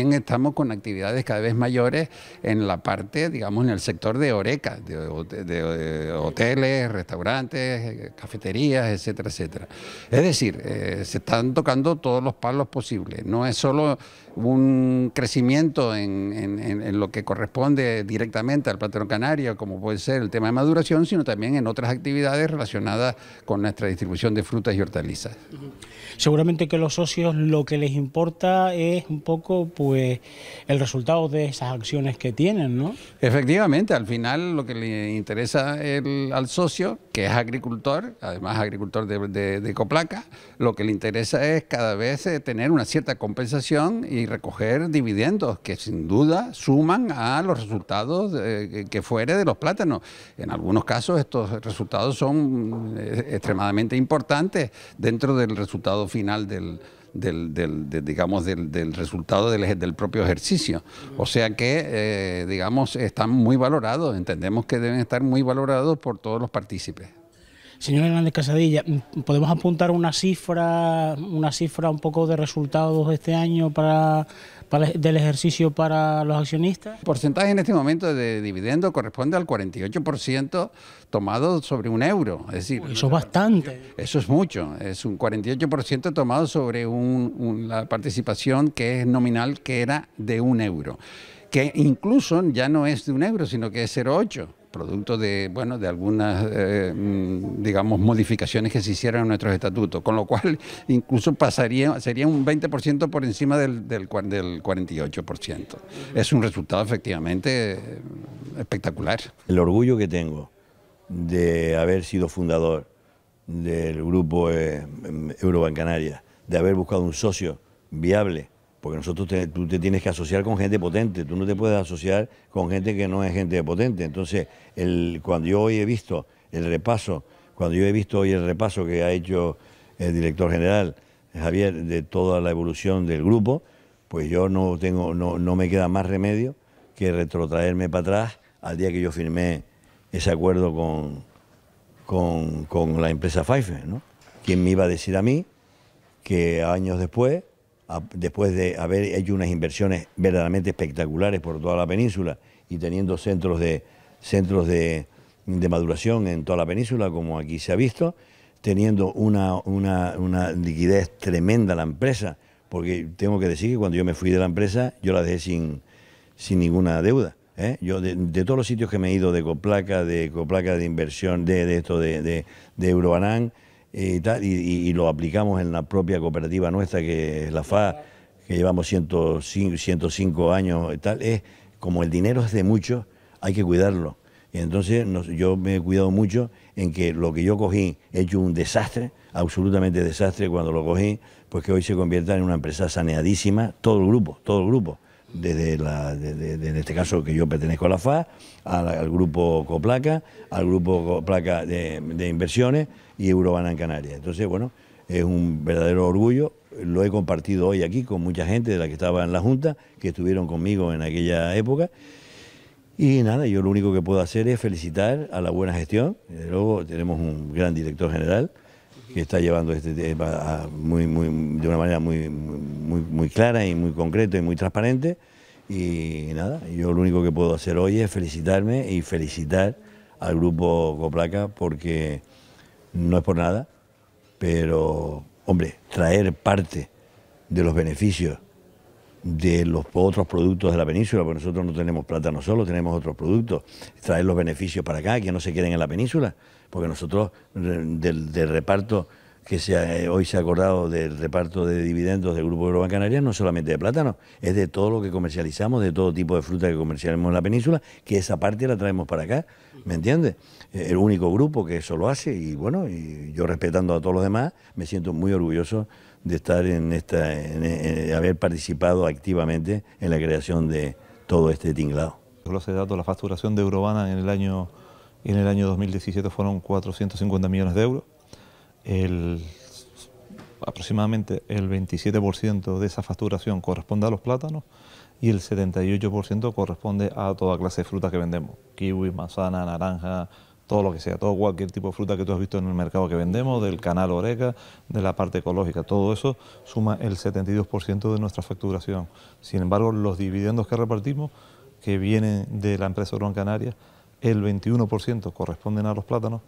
Estamos con actividades cada vez mayores en la parte, digamos, en el sector de horeca, de, eh, hoteles, restaurantes, eh, cafeterías, etcétera, etcétera. Es decir, eh, se están tocando todos los palos posibles. No es solo un crecimiento en, lo que corresponde directamente al patrón canario, como puede ser el tema de maduración, sino también en otras actividades relacionadas con nuestra distribución de frutas y hortalizas. Seguramente que los socios lo que les importa es un poco... Pues, el resultado de esas acciones que tienen, ¿no? Efectivamente, al final lo que le interesa al socio, que es agricultor, además agricultor de, Coplaca, lo que le interesa es cada vez eh, tener una cierta compensación y recoger dividendos que sin duda suman a los resultados eh, que fuere de los plátanos. En algunos casos estos resultados son eh, extremadamente importantes dentro del resultado final del del, del digamos, del, del resultado del, del, propio ejercicio. O sea que, eh, digamos, están muy valorados, entendemos que deben estar muy valorados por todos los partícipes. Señor Hernández Casadilla, mm, ¿podemos apuntar una cifra, una cifra un poco de resultados este año para, del ejercicio para los accionistas? El porcentaje en este momento de dividendo corresponde al 48% tomado sobre un euro. Es decir, eso es bastante. Eso es mucho. Es un 48% tomado sobre un, la participación que es nominal, que era de un euro. Que incluso ya no es de un euro, sino que es 0,8 producto de, bueno, de algunas, eh, mm, digamos, modificaciones que se hicieron en nuestros estatutos, con lo cual incluso pasaría, sería un 20% por encima del, del, del 48%. Es un resultado efectivamente eh, espectacular. El orgullo que tengo de haber sido fundador del grupo eh, Eurobancanaria, de haber buscado un socio viable, porque nosotros tú te tienes que asociar con gente potente, tú no te puedes asociar con gente que no es gente potente. Entonces, el, cuando yo hoy he visto el repaso, cuando yo he visto hoy el repaso que ha hecho el director general Javier de toda la evolución del grupo, pues yo no tengo, no, no me queda más remedio que retrotraerme para atrás al día que yo firmé ese acuerdo con, con, la empresa Pfeiffer, ¿no? ¿Quién me iba a decir a mí que años después después de haber hecho unas inversiones verdaderamente espectaculares por toda la península y teniendo centros de, centros de, maduración en toda la península, como aquí se ha visto, teniendo una, una, una liquidez tremenda la empresa, porque tengo que decir que cuando yo me fui de la empresa, yo la dejé sin, sin ninguna deuda. ¿eh? Yo de, todos los sitios que me he ido, de Coplaca, de Coplaca de inversión, de, de esto, de, de, de Eurobanán, eh, y, lo aplicamos en la propia cooperativa nuestra, que es la FA, que llevamos 105, 105 años y tal, es como el dinero es de mucho, hay que cuidarlo. Y entonces yo me he cuidado mucho en que lo que yo cogí, he hecho un desastre, absolutamente desastre cuando lo cogí, pues que hoy se convierta en una empresa saneadísima, todo el grupo, todo el grupo desde, la, en este caso que yo pertenezco a la FA, al, grupo Coplaca, al grupo Coplaca de, Inversiones y Eurobanan en Canarias. Entonces, bueno, es un verdadero orgullo. Lo he compartido hoy aquí con mucha gente de la que estaba en la Junta, que estuvieron conmigo en aquella época. Y nada, yo lo único que puedo hacer es felicitar a la buena gestión. Desde luego tenemos un gran director general que está llevando este tema muy, muy, de una manera muy muy, clara y muy concreta y muy transparente. Y nada, yo lo único que puedo hacer hoy es felicitarme y felicitar al grupo Coplaca porque no es por nada, pero hombre, traer parte de los beneficios de los otros productos de la península, porque nosotros no tenemos plátano solo, tenemos otros productos, traer los beneficios para acá, que no se queden en la península, porque nosotros del, del reparto que eh, hoy se ha acordado del reparto de dividendos del Grupo Europa Canarias no solamente de plátano, es de todo lo que comercializamos, de todo tipo de fruta que comercializamos en la península, que esa parte la traemos para acá, ¿me entiendes? Eh, el único grupo que eso lo hace y bueno, y yo respetando a todos los demás, me siento muy orgulloso de estar en esta, eh, haber participado activamente en la creación de todo este tinglado. Los datos, la facturación de Eurobana en el año, en el año 2017 fueron 450 millones de euros el, aproximadamente el 27% de esa facturación corresponde a los plátanos y el 78% corresponde a toda clase de fruta que vendemos, kiwi, manzana, naranja, todo lo que sea, todo cualquier tipo de fruta que tú has visto en el mercado que vendemos, del canal Oreca, de la parte ecológica, todo eso suma el 72% de nuestra facturación. Sin embargo, los dividendos que repartimos, que vienen de la empresa Gran Canaria, el 21% corresponden a los plátanos,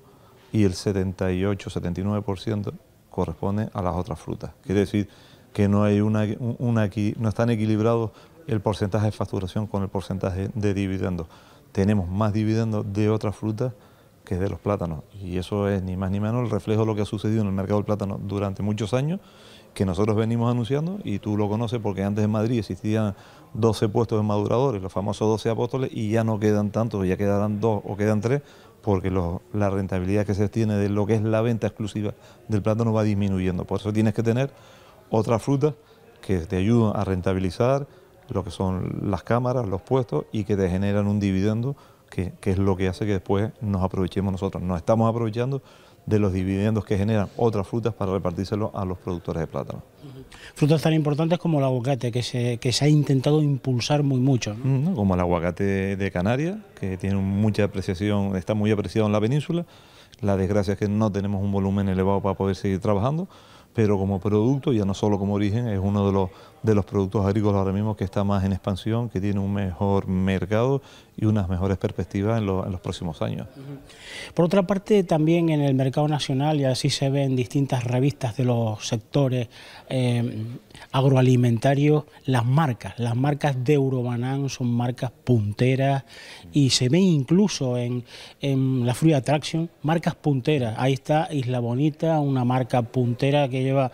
y el 78-79% corresponde a las otras frutas. Quiere decir que no, hay una, no están equilibrados el porcentaje de facturación con el porcentaje de dividendos. Tenemos más dividendos de otras frutas que de los plátanos. Y eso es ni más ni menos el reflejo de lo que ha sucedido en el mercado del plátano durante muchos años, que nosotros venimos anunciando, y tú lo conoces porque antes en Madrid existían 12 puestos de maduradores, los famosos 12 apóstoles, y ya no quedan tantos, ya quedarán dos o quedan tres, porque la rentabilidad que se tiene de lo que es la venta exclusiva del plátano va disminuyendo. Por eso tienes que tener otras frutas que te ayudan a rentabilizar lo que son las cámaras, los puestos y que te generan un dividendo que, que es lo que hace que después nos aprovechemos nosotros. Nos estamos aprovechando de los dividendos que generan otras frutas para repartírselos a los productores de plátano frutas tan importantes como el aguacate, que se, que se ha intentado impulsar muy mucho. Mm, como el aguacate de Canarias, que tiene mucha apreciación, está muy apreciado en la península. La desgracia es que no tenemos un volumen elevado para poder seguir trabajando, pero como producto, ya no solo como origen, es uno de los de los productos agrícolas ahora mismo que está más en expansión, que tiene un mejor mercado y unas mejores perspectivas en, los próximos años. Por otra parte, también en el mercado nacional, y así se ve en distintas revistas de los sectores eh, agroalimentarios, las marcas, las marcas de Eurobanán son marcas punteras y se ve incluso en, en la Fruit Attraction marcas punteras. Ahí está Isla Bonita, una marca puntera que lleva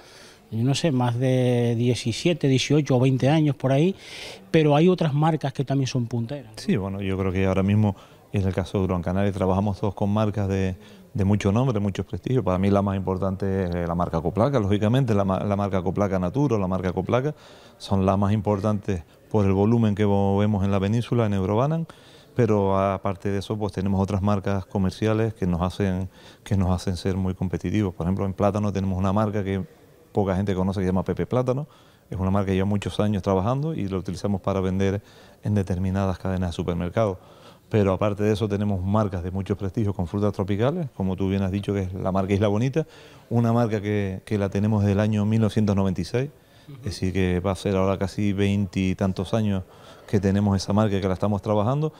no sé, más de 17, 18 o 20 años por ahí, pero hay otras marcas que también son punteras. Sí, bueno, yo creo que ahora mismo, en el caso de Gran Canaria, trabajamos todos con marcas de, de mucho nombre, de mucho prestigio. Para mí la más importante es eh, la marca Coplaca, lógicamente, la, la marca Coplaca Naturo, la marca Coplaca, son las más importantes por el volumen que vemos en la península, en Eurobanan pero aparte de eso pues tenemos otras marcas comerciales que nos hacen que nos hacen ser muy competitivos. Por ejemplo, en plátano tenemos una marca que poca gente conoce que se llama Pepe Plátano. Es una marca que lleva muchos años trabajando y lo utilizamos para vender en determinadas cadenas de supermercados. Pero aparte de eso tenemos marcas de muchos prestigios con frutas tropicales, como tú bien has dicho que es la marca Isla Bonita, una marca que, la tenemos desde el año 1996, es decir que va a ser ahora casi veintitantos años que tenemos esa marca que la estamos trabajando,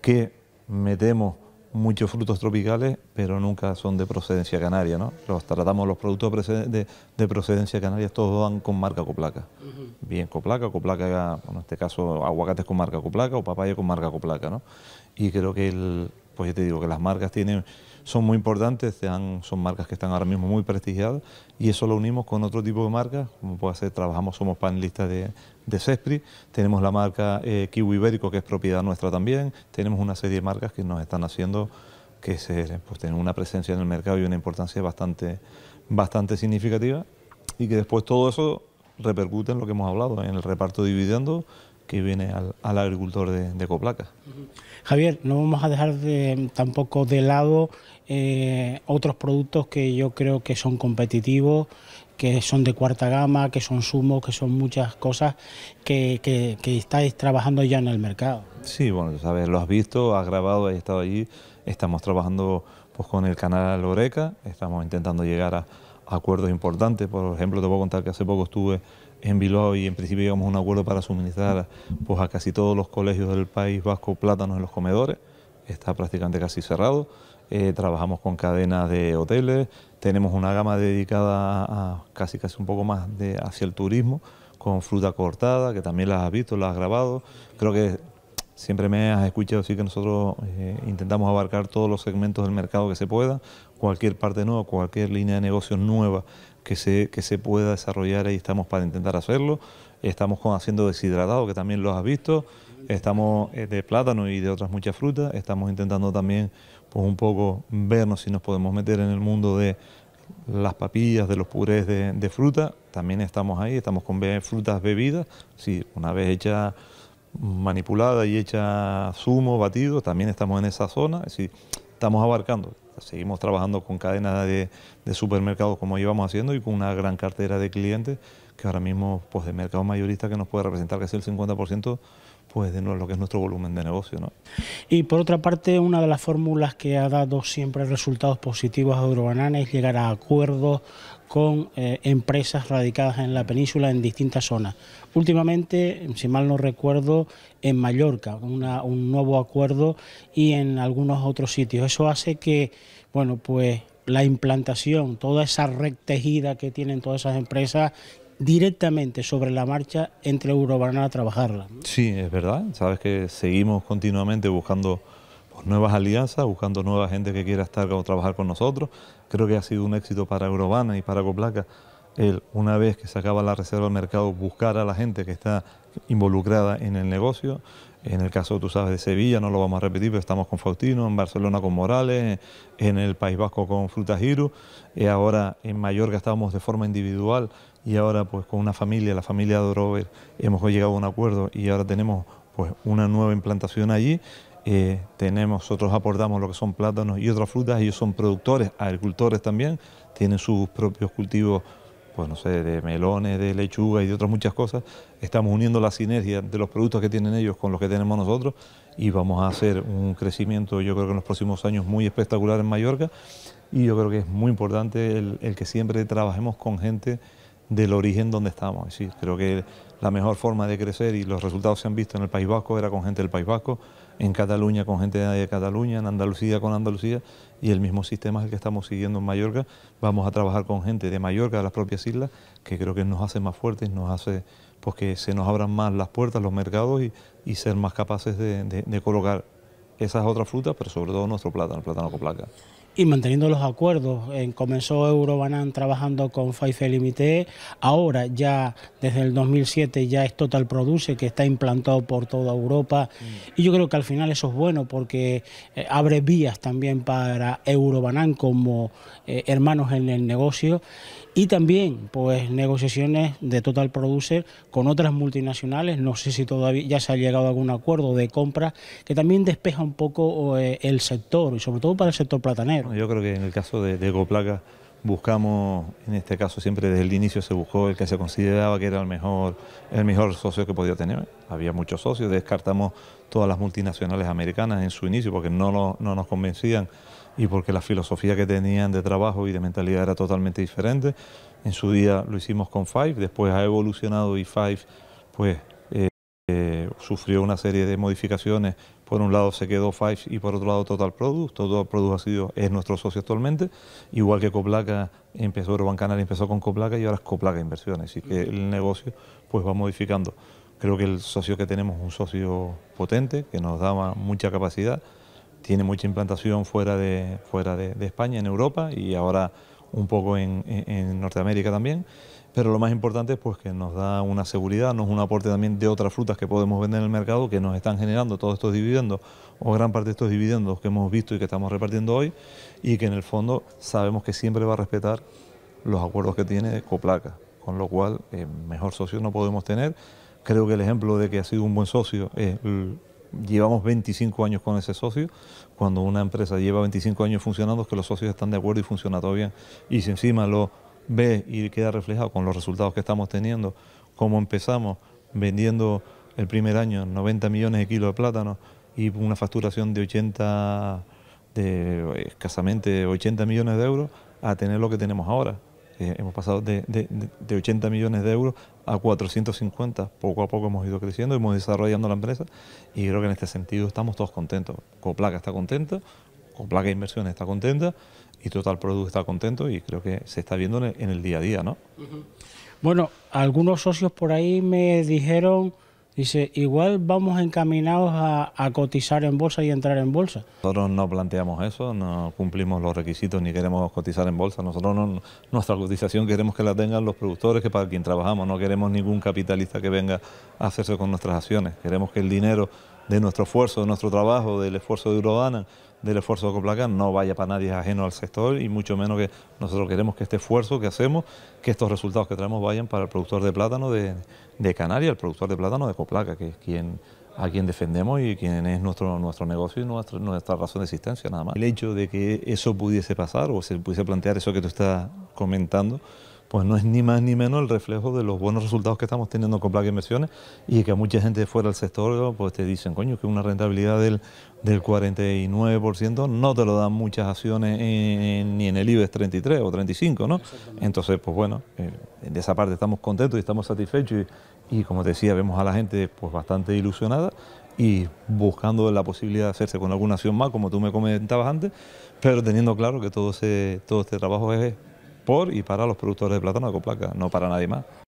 que metemos muchos frutos tropicales, pero nunca son de procedencia canaria, ¿no? Los tratamos los productos de, de procedencia canaria, todos van con marca coplaca. Bien coplaca, coplaca, en este caso aguacates con marca coplaca o papaya con marca coplaca, ¿no? Y creo que el, pues yo te digo que las marcas tienen son muy importantes, son marcas que están ahora mismo muy prestigiadas y eso lo unimos con otro tipo de marcas, como puede ser, trabajamos, somos panelistas de, de Cespri, tenemos la marca eh, Kiwi Ibérico que es propiedad nuestra también, tenemos una serie de marcas que nos están haciendo que se, pues, una presencia en el mercado y una importancia bastante, bastante significativa y que después todo eso repercute en lo que hemos hablado, en el reparto dividendo que viene al, agricultor de, de, Coplaca. Javier, no vamos a dejar tampoco de lado eh, otros productos que yo creo que son competitivos, que son de cuarta gama, que son sumos, que son muchas cosas que, estáis trabajando ya en el mercado. Sí, bueno, sabes, lo has visto, has grabado, has estado allí, estamos trabajando pues, con el canal Loreca, estamos intentando llegar a, acuerdos importantes, por ejemplo, te puedo contar que hace poco estuve en Bilbao y en principio llegamos un acuerdo para suministrar pues, a casi todos los colegios del País Vasco plátanos en los comedores, está prácticamente casi cerrado. Eh, trabajamos con cadenas de hoteles, tenemos una gama dedicada a casi casi un poco más de, hacia el turismo, con fruta cortada, que también las has visto, las has grabado. Creo que siempre me has escuchado así que nosotros eh, intentamos abarcar todos los segmentos del mercado que se pueda, cualquier parte nueva, cualquier línea de negocio nueva que se, que se pueda desarrollar, ahí estamos para intentar hacerlo. Estamos con haciendo deshidratado, que también los has visto. Estamos eh, de plátano y de otras muchas frutas. Estamos intentando también pues, un poco vernos si nos podemos meter en el mundo de las papillas, de los purés de, fruta, también estamos ahí, estamos con frutas bebidas, si una vez hecha manipulada y hecha zumo, batido, también estamos en esa zona, si estamos abarcando, seguimos trabajando con cadenas de, supermercados como llevamos haciendo y con una gran cartera de clientes que ahora mismo, pues de mercado mayorista que nos puede representar casi el 50% pues de lo que es nuestro volumen de negocio. ¿no? Y por otra parte, una de las fórmulas que ha dado siempre resultados positivos a Eurobanana es llegar a acuerdos con eh, empresas radicadas en la península en distintas zonas. Últimamente, si mal no recuerdo, en Mallorca, una, un nuevo acuerdo y en algunos otros sitios. Eso hace que, bueno, pues la implantación, toda esa red tejida que tienen todas esas empresas directamente sobre la marcha entre Eurobana a trabajarla. Sí, es verdad. Sabes que seguimos continuamente buscando pues, nuevas alianzas, buscando nueva gente que quiera estar o trabajar con nosotros. Creo que ha sido un éxito para Eurobana y para Coplaca el, una vez que se acaba la reserva del mercado, buscar a la gente que está involucrada en el negocio. En el caso, tú sabes, de Sevilla, no lo vamos a repetir, pero estamos con Faustino, en Barcelona con Morales, en el País Vasco con Frutas y ahora en Mallorca estábamos de forma individual y ahora pues con una familia, la familia de Robert, hemos llegado a un acuerdo y ahora tenemos pues una nueva implantación allí. Eh, tenemos, nosotros aportamos lo que son plátanos y otras frutas, ellos son productores, agricultores también, tienen sus propios cultivos pues no sé, de melones, de lechuga y de otras muchas cosas, estamos uniendo la sinergia de los productos que tienen ellos con los que tenemos nosotros y vamos a hacer un crecimiento yo creo que en los próximos años muy espectacular en Mallorca y yo creo que es muy importante el, el que siempre trabajemos con gente del origen donde estamos. Es decir, creo que la mejor forma de crecer y los resultados se han visto en el País Vasco era con gente del País Vasco, en Cataluña con gente de Cataluña, en Andalucía con Andalucía y el mismo sistema es el que estamos siguiendo en Mallorca. Vamos a trabajar con gente de Mallorca, de las propias islas, que creo que nos hace más fuertes, nos hace pues, que se nos abran más las puertas, los mercados y, ser más capaces de, de colocar esas otras frutas, pero sobre todo nuestro plátano, el plátano con placa y manteniendo los acuerdos. comenzó Eurobanan trabajando con Fife Limited, ahora ya desde el 2007 ya es Total Produce que está implantado por toda Europa mm. y yo creo que al final eso es bueno porque eh, abre vías también para Eurobanan como eh, hermanos en el negocio y también pues negociaciones de Total Producer con otras multinacionales, no sé si todavía ya se ha llegado a algún acuerdo de compra que también despeja un poco eh, el sector y sobre todo para el sector platanero. Yo creo que en el caso de, de Ecoplaca buscamos, en este caso siempre desde el inicio se buscó el que se consideraba que era el mejor, el mejor socio que podía tener. Había muchos socios, descartamos todas las multinacionales americanas en su inicio porque no, no nos convencían y porque la filosofía que tenían de trabajo y de mentalidad era totalmente diferente. En su día lo hicimos con Five, después ha evolucionado y Five pues eh, sufrió una serie de modificaciones. Por un lado se quedó Five y por otro lado Total Products... Total Products ha sido, es nuestro socio actualmente, igual que Coplaca empezó Urban Canal, empezó con Coplaca y ahora es Coplaca Inversiones. Así que el negocio pues va modificando. Creo que el socio que tenemos es un socio potente, que nos da mucha capacidad, tiene mucha implantación fuera de, fuera de, España, en Europa y ahora un poco en Norteamérica también. Pero lo más importante es pues, que nos da una seguridad, nos un aporte también de otras frutas que podemos vender en el mercado, que nos están generando todos estos dividendos, o gran parte de estos dividendos que hemos visto y que estamos repartiendo hoy, y que en el fondo sabemos que siempre va a respetar los acuerdos que tiene Coplaca, con lo cual eh, mejor socio no podemos tener. Creo que el ejemplo de que ha sido un buen socio es llevamos 25 años con ese socio. Cuando una empresa lleva 25 años funcionando es que los socios están de acuerdo y funciona todo bien. Y si encima lo ve y queda reflejado con los resultados que estamos teniendo, cómo empezamos vendiendo el primer año 90 millones de kilos de plátano y una facturación de 80, de escasamente 80 millones de euros, a tener lo que tenemos ahora. Eh, hemos pasado de, 80 millones de euros a 450. Poco a poco hemos ido creciendo, hemos desarrollando la empresa y creo que en este sentido estamos todos contentos. Coplaca está contenta, Coplaca Inversiones está contenta y Total Product está contento y creo que se está viendo en el, día a día, ¿no? Bueno, algunos socios por ahí me dijeron, dice, igual vamos encaminados a, a, cotizar en bolsa y entrar en bolsa. Nosotros no planteamos eso, no cumplimos los requisitos ni queremos cotizar en bolsa. Nosotros no, nuestra cotización queremos que la tengan los productores, que para quien trabajamos, no queremos ningún capitalista que venga a hacerse con nuestras acciones. Queremos que el dinero de nuestro esfuerzo, de nuestro trabajo, del esfuerzo de Urodana, del esfuerzo de Coplaca, no vaya para nadie ajeno al sector y mucho menos que nosotros queremos que este esfuerzo que hacemos, que estos resultados que traemos vayan para el productor de plátano de, Canarias, el productor de plátano de Coplaca, que es quien a quien defendemos y quien es nuestro, nuestro negocio y nuestra, nuestra razón de existencia, nada más. El hecho de que eso pudiese pasar o se pudiese plantear eso que tú estás comentando, pues no es ni más ni menos el reflejo de los buenos resultados que estamos teniendo con Black Inversiones y que a mucha gente fuera del sector pues te dicen, coño, que una rentabilidad del, del 49% no te lo dan muchas acciones ni en el IBEX 33 o 35, ¿no? Entonces, pues bueno, de eh, esa parte estamos contentos y estamos satisfechos y, y como te decía, vemos a la gente pues bastante ilusionada y buscando la posibilidad de hacerse con alguna acción más, como tú me comentabas antes, pero teniendo claro que todo, ese, todo este trabajo es por y para los productores de plátano de Coplaca, no para nadie más.